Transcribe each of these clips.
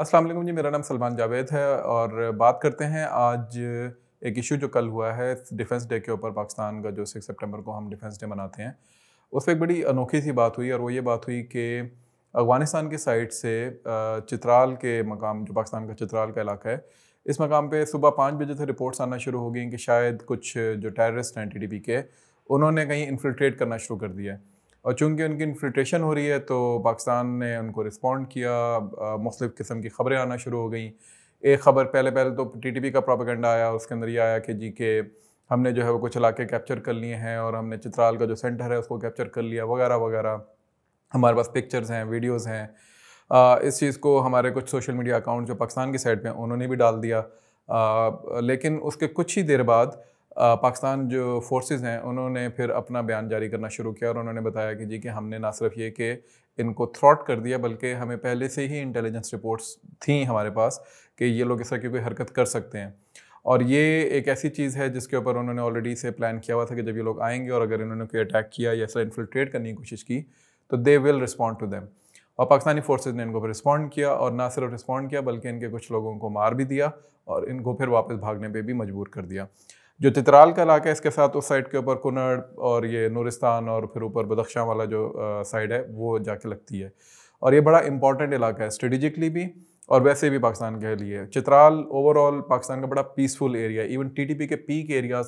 अस्सलाम वालेकुम जी मेरा नाम सलमान जावेद है और बात करते हैं आज एक इशू जो कल हुआ है डिफेंस डे के ऊपर पाकिस्तान का जो सिक्स सितंबर को हम डिफेंस डे मनाते हैं उस पर एक बड़ी अनोखी सी बात हुई और वो ये बात हुई कि अफगानिस्तान के साइड से चित्राल के मकाम जो पाकिस्तान का चित्राल का इलाका है इस मकाम पे सुबह पाँच बजे से रिपोर्ट्स आना शुरू हो गई कि शायद कुछ जो टेररिस्ट हैं टी के उन्होंने कहीं इन्फिल्ट्रेट करना शुरू कर दिया है और चूँकि उनकी इन्फिल्ट्रेशन हो रही है तो पाकिस्तान ने उनको रिस्पॉन्ड किया मुख्तफ किस्म की ख़बरें आना शुरू हो गई एक ख़बर पहले पहले तो टी टी पी का प्रोपागेंडा आया उसके अंदर ये आया कि जी के हमने जो है वो कुछ इलाके कैप्चर कर लिए हैं और हमने चित्राल का जो सेंटर है उसको कैप्चर कर लिया वगैरह वगैरह हमारे पास पिक्चर्स हैं वीडियोज़ हैं आ, इस चीज़ को हमारे कुछ सोशल मीडिया अकाउंट जो पाकिस्तान की साइड पे उन्होंने भी डाल दिया आ, लेकिन उसके कुछ ही देर बाद पाकिस्तान जो फोर्सेस हैं उन्होंने फिर अपना बयान जारी करना शुरू किया और उन्होंने बताया कि जी कि हमने ना सिर्फ ये कि इनको थ्रॉट कर दिया बल्कि हमें पहले से ही इंटेलिजेंस रिपोर्ट्स थी हमारे पास कि ये लोग इस तरह की कोई हरकत कर सकते हैं और ये एक ऐसी चीज़ है जिसके ऊपर उन्होंने ऑलरेडी से प्लान किया हुआ था कि जब ये लोग आएंगे और अगर इन्होंने कोई अटैक किया या ऐसा इन्फिल्ट्रेट करने की कोशिश की तो they will respond to them और पाकिस्तानी फोर्सेज ने इनको फिर रिस्पॉन्ड किया और ना सिर्फ रिस्पॉन्ड किया बल्कि इनके कुछ लोगों को मार भी दिया और इनको फिर वापस भागने पर भी मजबूर कर दिया जो चित्राल का इलाका है इसके साथ उस साइड के ऊपर कुनड़ और ये नूरिस्तान और फिर ऊपर बदख्शां वाला जो साइड है वो जाके लगती है और ये बड़ा इंपॉर्टेंट इलाका है स्ट्रेटिजिकली भी और वैसे भी पाकिस्तान के लिए चित्राल ओवरऑल पाकिस्तान का बड़ा पीसफुल एरिया इवन टीटीपी के पीक एरिया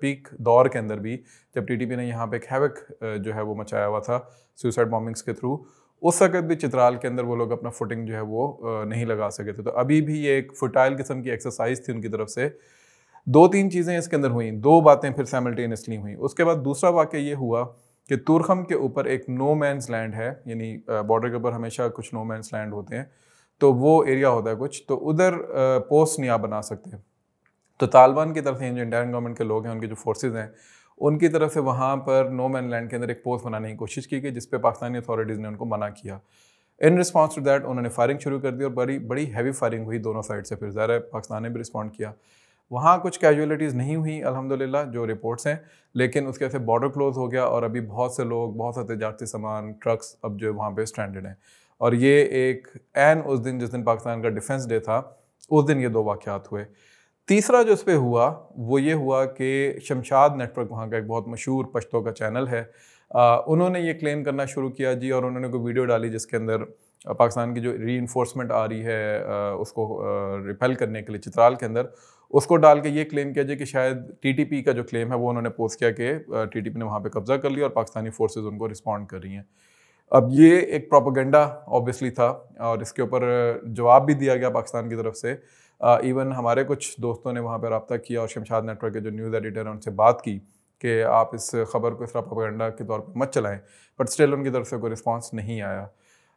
पीक दौर के अंदर भी जब टीटीपी ने यहाँ पे एक हैवक जो है वो मचाया हुआ था सुसाइड बॉम्बिंग्स के थ्रू उस वक्त भी चित्राल के अंदर वो लोग अपना फुटिंग जो है वो नहीं लगा सके थे तो अभी भी ये एक फुटाइल किस्म की एक्सरसाइज थी उनकी तरफ से दो तीन चीज़ें इसके अंदर हुई दो बातें फिर साइमल्टेनियसली हुई उसके बाद दूसरा वाक्य ये हुआ कि तुरखम के ऊपर एक नो मैंस लैंड है यानी बॉर्डर के ऊपर हमेशा कुछ नो मैंस लैंड होते हैं तो वो एरिया होता है कुछ तो उधर पोस्ट नहीं आप बना सकते तो तालिबान की तरफ से जो इंडियन गवर्नमेंट के लोग हैं उनके जो फोर्सेज हैं उनकी तरफ से वहाँ पर नो मैन लैंड के अंदर एक पोस्ट बनाने की कोशिश की गई जिस पर पाकिस्तानी अथॉरिटीज़ ने उनको मना किया इन रिस्पॉन्स टू दैट उन्होंने फायरिंग शुरू कर दी और बड़ी बड़ी हैवी फायरिंग हुई दोनों साइड से फिर ज़्यादा पाकिस्तान ने भी रिस्पॉन्ड किया वहाँ कुछ कैजुअलिटीज़ नहीं हुई अलहमदिल्ला जो रिपोर्ट्स हैं लेकिन उसके वजह से बॉर्डर क्लोज़ हो गया और अभी बहुत से लोग बहुत से तजारती सामान ट्रक्स अब जो है वहाँ पर स्टैंडर्ड हैं और ये एक एन उस दिन जिस दिन पाकिस्तान का डिफेंस डे था उस दिन ये दो वाक़ात हुए तीसरा जो इस पर हुआ वो ये हुआ कि शमशाद नेटवर्क वहाँ का एक बहुत मशहूर पश्तों का चैनल है आ, उन्होंने ये क्लेम करना शुरू किया जी और उन्होंने कोई वीडियो डाली जिसके अंदर पाकिस्तान की जो री आ रही है उसको रिपेल करने के लिए चित्राल के अंदर उसको डाल के ये क्लेम किया जाए कि शायद टीटीपी का जो क्लेम है वो उन्होंने पोस्ट किया कि टीटीपी ने वहाँ पे कब्जा कर लिया और पाकिस्तानी फोर्सेज उनको रिस्पॉन्ड कर रही हैं अब ये एक प्रोपोगेंडा ऑब्वियसली था और इसके ऊपर जवाब भी दिया गया पाकिस्तान की तरफ से इवन हमारे कुछ दोस्तों ने वहाँ पर रबता किया और शमशाद नेटवर्क के जो न्यूज़ एडिटर हैं उनसे बात की कि आप इस खबर को इस प्रोपागेंडा के तौर पर मत चलाएं बट स्टिल उनकी तरफ से कोई रिस्पॉन्स नहीं आया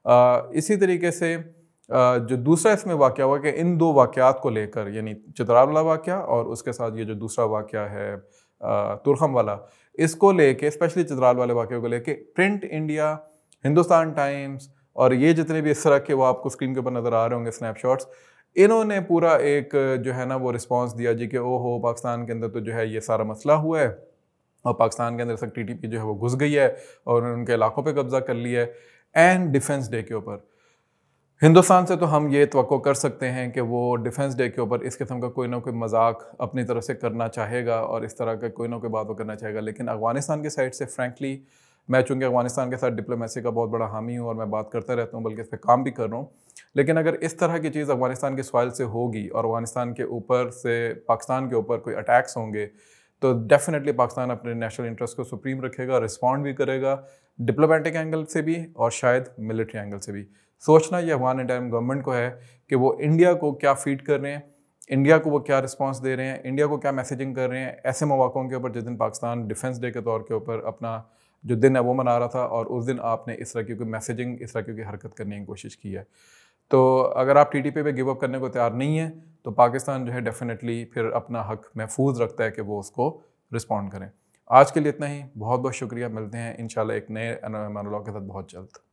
इसी तरीके से जो दूसरा इसमें वाक़ हुआ कि इन दो वाक़ात को लेकर यानी चित्रावला वाक़ और उसके साथ ये जो दूसरा वाक़ है तुरखम वाला इसको लेके स्पेशली चित्राल वाले वाक्य को लेके प्रिंट इंडिया हिंदुस्तान टाइम्स और ये जितने भी इस तरह के वो आपको स्क्रीन के ऊपर नज़र आ रहे होंगे स्नैपशॉट्स इन्होंने पूरा एक जो है ना वो रिस्पांस दिया जी कि ओ हो पाकिस्तान के अंदर तो जो है ये सारा मसला हुआ है और पाकिस्तान के अंदर सब टी जो है वो घुस गई है और उनके इलाकों पर कब्ज़ा कर लिया है एंड डिफेंस डे के ऊपर हिंदुस्तान से तो हम ये तो कर सकते हैं कि वो डिफेंस डे के ऊपर इस किस्म का कोई ना कोई मजाक अपनी तरफ से करना चाहेगा और इस तरह का कोई ना कोई बात वो करना चाहेगा लेकिन अफगानिस्तान के साइड से फ्रेंकली मैं चूँकि अफगानिस्तान के साथ डिप्लोमेसी का बहुत बड़ा हामी हूँ और मैं बात करता रहता हूँ बल्कि इस पर काम भी कर रहा हूँ लेकिन अगर इस तरह की चीज़ अफगानिस्तान के सॉइल से होगी और अफगानिस्तान के ऊपर से पाकिस्तान के ऊपर कोई अटैक्स होंगे तो डेफिनेटली पाकिस्तान अपने नेशनल इंटरेस्ट को सुप्रीम रखेगा रिस्पॉन्ड भी करेगा डिप्लोमेटिक एंगल से भी और शायद मिलिट्री एंगल से भी सोचना ये अफगान टाइम गवर्नमेंट को है कि वो इंडिया को क्या फीड कर रहे हैं इंडिया को वो क्या रिस्पांस दे रहे हैं इंडिया को क्या मैसेजिंग कर रहे हैं ऐसे मौाक़ों के ऊपर जिस दिन पाकिस्तान डिफेंस डे के तौर के ऊपर अपना जो दिन है वो मना रहा था और उस दिन आपने इस तरह की कोई मैसेजिंग इस तरह की हरकत करने की कोशिश की है तो अगर आप टी टी पे गिव अप करने को तैयार नहीं है तो पाकिस्तान जो है डेफिनेटली फिर अपना हक महफूज रखता है कि वो उसको रिस्पॉन्ड करें आज के लिए इतना ही बहुत बहुत शुक्रिया मिलते हैं इन एक नए मानोलॉग के साथ बहुत जल्द